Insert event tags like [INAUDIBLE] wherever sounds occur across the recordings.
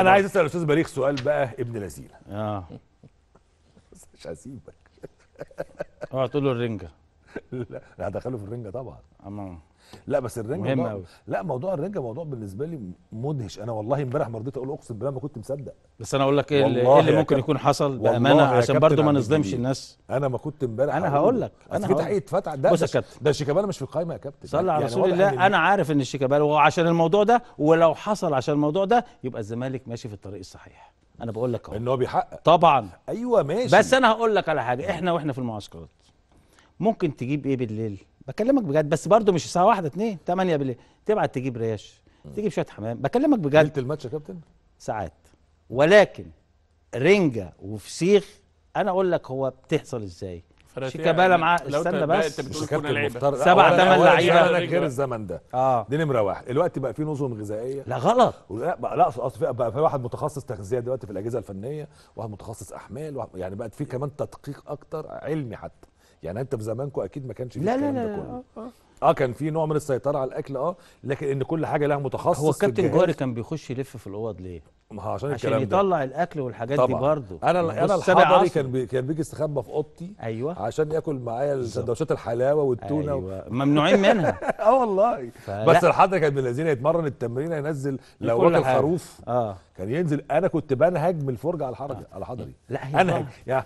انا عايز اسال الاستاذ بريخ سؤال بقى ابن لذينه اه [LAUGHS] مش هسيبك اه تقول له الرنجه لا هدخله في الرنجه طبعا اما لا بس الرنجه مهم موضوع... لا موضوع الرنجه موضوع بالنسبه لي مدهش انا والله امبارح ما رضيت اقول اقسم بالله ما كنت مصدق بس انا اقول لك ايه اللي, إيه اللي ممكن يكون حصل بامانه عشان برضو ما نظلمش الناس انا ما كنت امبارح انا هقول لك انا في تحقيق اتفتح ده بص يا كابتن ده شيكابالا مش في القايمه يا كابتن صلى يعني على رسول الله انا عارف ان الشيكابالا وعشان الموضوع ده ولو حصل عشان الموضوع ده يبقى الزمالك ماشي في الطريق الصحيح انا بقول لك اهو ان هو بيحقق طبعا ايوه ماشي بس انا هقول لك على حاجه احنا واحنا في المعسكرات ممكن تجيب ايه بالليل بكلمك بجد بس برضو مش الساعه واحدة اتنين 8 بالليل تبعت تجيب ريش تجيب شويه حمام بكلمك بجد ليله الماتش يا كابتن ساعات ولكن رنجه وفسيخ انا اقول لك هو بتحصل ازاي شيكابالا يعني مع استنى بس انت بتقول كابتن مختار سبع ثمان أه، لعيبه انا غير الزمن ده اه دي نمره واحد دلوقتي بقى في نظم غذائيه لا غلط لا بقى لا اصل بقى في واحد متخصص تغذيه دلوقتي في الاجهزه الفنيه واحد متخصص احمال واحد يعني بقت في كمان تدقيق اكتر علمي حتى يعني انت في زمانكم اكيد ما كانش لا لا لا, لا, لا. اه كان في نوع من السيطره على الاكل اه لكن ان كل حاجه لها متخصص هو الكابتن جوهري كان بيخش يلف في الاوض ليه ما هو عشان, عشان الكلام ده عشان يطلع الاكل والحاجات طبعا. دي برضه انا يعني انا الحضري كان بي كان بيجي استخبى في اوضتي ايوه عشان ياكل معايا السندوتشات الحلاوه والتونه أيوة. و... ممنوعين منها [LAUGHS] اه والله بس الحضري كان من الذين يتمرن التمرين ينزل لو راجل خروف اه كان ينزل انا كنت بنهج من الفرجه على الحضري آه. على الحضري لا هي انهج يعني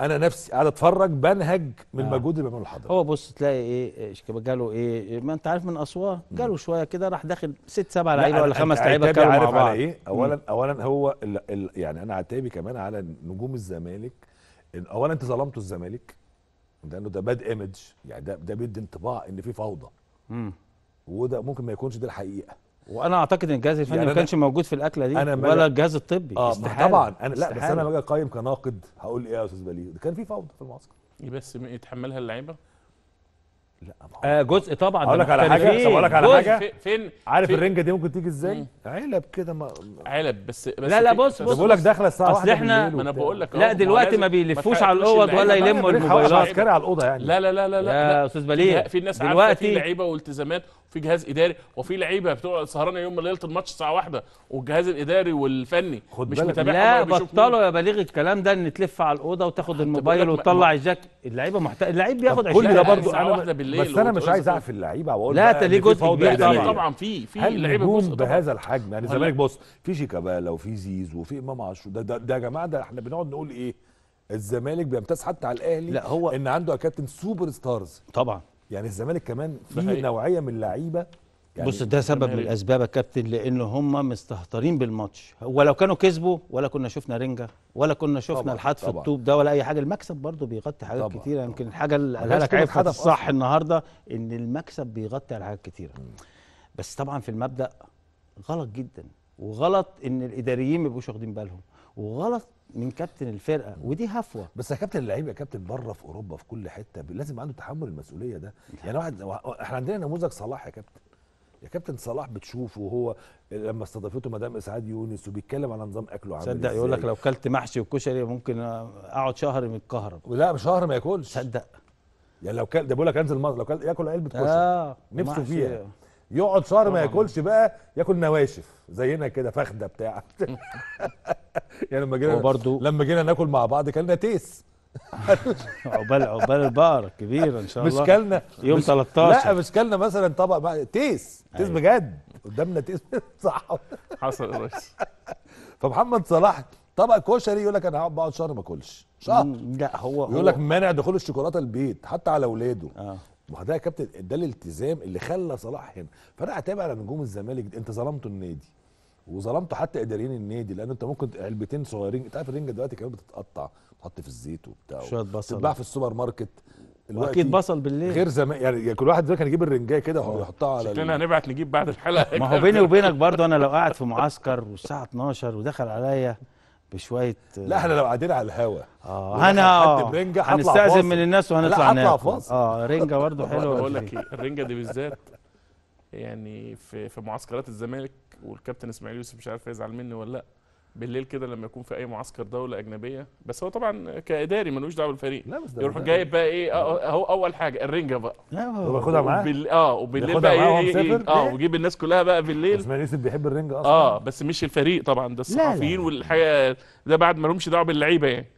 انا نفسي قاعد اتفرج بنهج من المجهود آه. اللي بيعمله الحضري هو بص تلاقي ايه جاله إيه،, ايه ما انت عارف من اسوان جاله شويه كده راح داخل ست سبع لعيبه ولا خمس لعيبه كانوا مع بعض على ايه اولا اولا هو الـ الـ يعني انا عتابي كمان على نجوم الزمالك اولا انت ظلمتوا الزمالك لانه ده باد ايمج يعني ده ده بيدي انطباع ان في فوضى امم وده ممكن ما يكونش ده الحقيقه وانا اعتقد ان الجهاز الفني يعني ما كانش موجود في الاكله دي أنا ولا الجهاز الطبي اه استحالة. طبعا انا لا بس انا لما اجي اقيم كناقد هقول ايه يا استاذ بليغ كان في فوضى في المعسكر بس يتحملها اللعيبه لا آه جزء طبعا اقول لك على حاجه اقول لك على حاجه فين عارف فين؟ الرنجه دي ممكن تيجي ازاي علب كده ما علب بس, بس لا لا بص بص بقول لك داخله الساعه 1 احنا ما انا بقول لك لا دلوقتي ما بيلفوش على الاوض ولا يلموا الموبايلات عسكري على الاوضه يعني لا لا لا لا لا يا استاذ بليغ في ناس عارفه في لعيبه والتزامات وفي جهاز اداري وفي لعيبه بتوع سهرانه يوم ليله الماتش الساعه 1 والجهاز الاداري والفني خد مش متابعهم لا بطلوا يا بليغ الكلام ده ان تلف على الاوضه وتاخد الموبايل وتطلع الجاك اللعيبه محتاج اللعيب بياخد 20 كل ده برضه انا بالليل بس انا مش عايز اعفي اللعيبه واقول لا انت ليه جزء كبير طبعا في في لعيبه بص بهذا الحجم يعني الزمالك بص في شيكابالا وفي زيزو وفي امام عاشور ده, ده, يا جماعه ده احنا بنقعد نقول ايه الزمالك بيمتاز حتى على الاهلي لا هو ان عنده كابتن سوبر ستارز طبعا يعني الزمالك كمان في نوعيه من اللعيبه يعني بص ده سبب من الاسباب يا كابتن لان هم مستهترين بالماتش ولو كانوا كسبوا ولا كنا شفنا رنجا ولا كنا شفنا الحذف الطوب ده ولا اي حاجه المكسب برضه بيغطي حاجات طبعًا كتيره يمكن الحاجه اللي قالها لك عرفت الصح النهارده ان المكسب بيغطي على حاجات كتيره بس طبعا في المبدا غلط جدا وغلط ان الاداريين ما يبقوش واخدين بالهم وغلط من كابتن الفرقه ودي هفوه بس يا كابتن اللعيب يا كابتن بره في اوروبا في كل حته لازم عنده تحمل المسؤوليه ده يعني واحد احنا عندنا نموذج صلاح يا كابتن يا كابتن صلاح بتشوفه وهو لما استضافته مدام اسعاد يونس وبيتكلم على نظام اكله عامل صدق يقول لك لو كلت محشي وكشري ممكن اقعد شهر متكهرب لا شهر ما ياكلش صدق يعني لو كان ده بيقول لك انزل مصر لو كان ياكل علبه كشري آه نفسه فيها يقعد شهر ما ياكلش بقى ياكل نواشف زينا كده فخده بتاع [LAUGHS] يعني لما جينا لما جينا ناكل مع بعض كلنا تيس [LAUGHS] عقبال عقبال البقره كبيره ان شاء الله مسكالنا يوم 13 لا مشكلنا مثلا طبق بقى تيس تيس أيوه. بجد قدامنا تيس [LAUGHS] صح حصل يا باشا فمحمد صلاح طبق كشري يقول لك انا هقعد بقعد شهر ما اكلش شهر لا هو يقول لك مانع دخول الشوكولاته البيت حتى على اولاده اه وده يا كابتن ده الالتزام اللي خلى صلاح هنا فانا اعتبر على نجوم الزمالك انت ظلمتوا النادي وظلمتوا حتى اداريين النادي لان انت ممكن علبتين صغيرين انت عارف الرنجه دلوقتي كمان بتتقطع تحط في الزيت وبتاع شويه بصل تتباع في السوبر ماركت اكيد بصل بالليل غير زمان يعني, يعني كل واحد كان يجيب الرنجايه كده ويحطها آه. على شكلنا هنبعت نجيب بعد الحلقه [LAUGHS] ما هو بيني وبينك برضه انا لو قاعد في معسكر والساعه 12 ودخل عليا بشويه آه، لا احنا لو قاعدين على الهوا اه انا آه، هنستأذن من الناس وهنطلع ناكل اه رنجه برضه حلوه بقول لك ايه الرنجه دي بالذات يعني في في معسكرات الزمالك والكابتن اسماعيل يوسف مش عارف هيزعل مني ولا لا بالليل كده لما يكون في اي معسكر دوله اجنبيه بس هو طبعا كاداري ملوش دعوه بالفريق لا يروح جايب بقى ايه اهو اول حاجه الرنجه بقى لا هو خدها معاه وبال... اه وبالليل بقى ايه, إيه, إيه اه ويجيب الناس كلها بقى بالليل اسماعيل يوسف بيحب الرنجه اصلا اه بس مش الفريق طبعا ده الصحفيين والحاجه ده بعد ما لهمش دعوه باللعيبه يعني